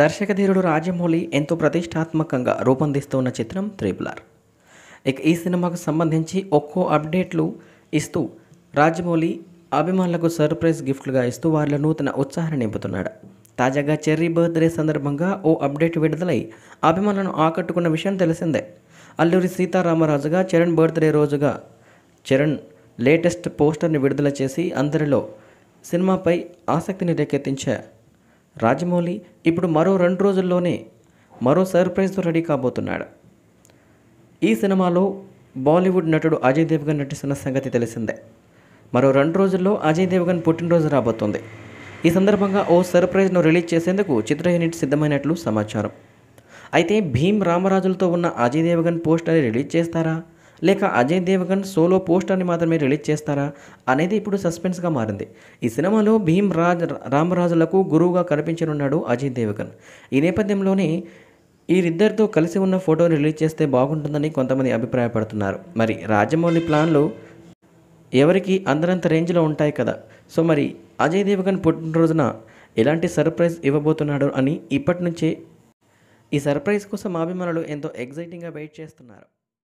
దర్శకధీరుడు రాజమౌళి ఎంతో ప్రతిష్టాత్మకంగా రూపొందిస్తున్న చిత్రం త్రిపులార్ ఇక ఈ సినిమాకు సంబంధించి ఒక్కో అప్డేట్లు ఇస్తూ రాజమౌళి అభిమానులకు సర్ప్రైజ్ గిఫ్ట్లుగా ఇస్తూ వారిలో నూతన ఉత్సాహాన్ని నింపుతున్నాడు తాజాగా చెర్రీ బర్త్డే సందర్భంగా ఓ అప్డేట్ విడుదలై అభిమానులను ఆకట్టుకున్న విషయం తెలిసిందే అల్లూరి సీతారామరాజుగా చరణ్ బర్త్డే రోజుగా చరణ్ లేటెస్ట్ పోస్టర్ని విడుదల చేసి అందరిలో సినిమాపై ఆసక్తిని రేకెత్తించారు రాజమౌళి ఇప్పుడు మరో రెండు రోజుల్లోనే మరో సర్ప్రైజ్తో రెడీ కాబోతున్నాడు ఈ సినిమాలో బాలీవుడ్ నటుడు అజయ్ దేవ్గన్ నటిస్తున్న సంగతి తెలిసిందే మరో రెండు రోజుల్లో అజయ్ దేవ్గన్ పుట్టినరోజు రాబోతుంది ఈ సందర్భంగా ఓ సర్ప్రైజ్ను రిలీజ్ చేసేందుకు చిత్ర యూనిట్ సిద్ధమైనట్లు సమాచారం అయితే భీమ్ రామరాజులతో ఉన్న అజయ్ దేవ్గన్ పోస్టర్ని రిలీజ్ చేస్తారా లేక అజయ్ దేవగన్ సోలో పోస్టర్ని మాత్రమే రిలీజ్ చేస్తారా అనేది ఇప్పుడు సస్పెన్స్గా మారింది ఈ సినిమాలో భీమ్ రాజ్ రామరాజులకు గురువుగా కనిపించనున్నాడు అజయ్ దేవగన్ ఈ నేపథ్యంలోనే వీరిద్దరితో కలిసి ఉన్న ఫోటోని రిలీజ్ చేస్తే బాగుంటుందని కొంతమంది అభిప్రాయపడుతున్నారు మరి రాజమౌళి ప్లాన్లు ఎవరికి అందరంత రేంజ్లో ఉంటాయి కదా సో మరి అజయ్ దేవగన్ పుట్టినరోజున ఎలాంటి సర్ప్రైజ్ ఇవ్వబోతున్నాడు అని ఇప్పటి నుంచే ఈ సర్ప్రైజ్ కోసం అభిమానులు ఎంతో ఎగ్జైటింగ్గా వెయిట్ చేస్తున్నారు